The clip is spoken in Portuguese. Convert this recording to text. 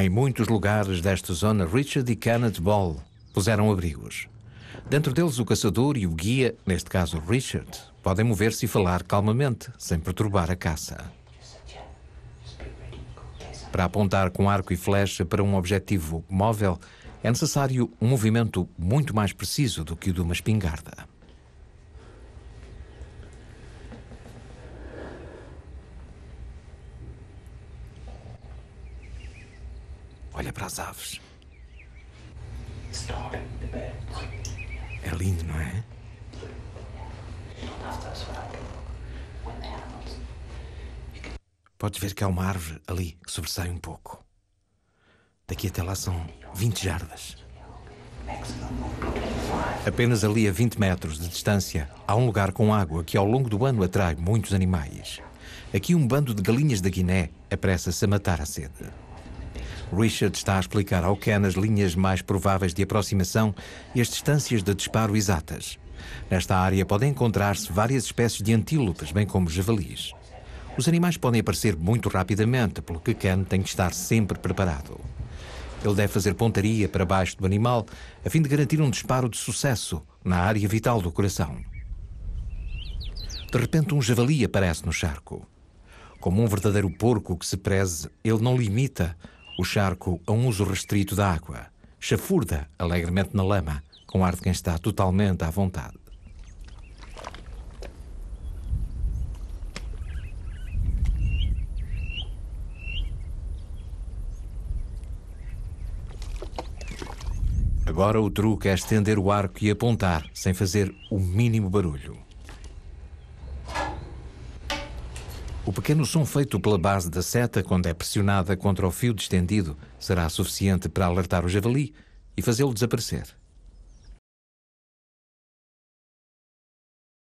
Em muitos lugares desta zona, Richard e Kenneth Ball puseram abrigos. Dentro deles, o caçador e o guia, neste caso Richard, podem mover-se e falar calmamente, sem perturbar a caça. Para apontar com arco e flecha para um objetivo móvel, é necessário um movimento muito mais preciso do que o de uma espingarda. Olha para as aves. É lindo, não é? Podes ver que há uma árvore ali que sobressai um pouco. Daqui até lá são 20 jardas. Apenas ali a 20 metros de distância há um lugar com água que ao longo do ano atrai muitos animais. Aqui um bando de galinhas da Guiné apressa-se a matar a sede. Richard está a explicar ao Ken as linhas mais prováveis de aproximação e as distâncias de disparo exatas. Nesta área podem encontrar-se várias espécies de antílopes, bem como javalis. Os animais podem aparecer muito rapidamente, pelo que Ken tem que estar sempre preparado. Ele deve fazer pontaria para baixo do animal, a fim de garantir um disparo de sucesso na área vital do coração. De repente, um javali aparece no charco. Como um verdadeiro porco que se preze, ele não limita o charco a um uso restrito da água. Chafurda alegremente na lama, com ar de quem está totalmente à vontade. Agora o truque é estender o arco e apontar, sem fazer o mínimo barulho. O pequeno som feito pela base da seta quando é pressionada contra o fio distendido será suficiente para alertar o javali e fazê-lo desaparecer.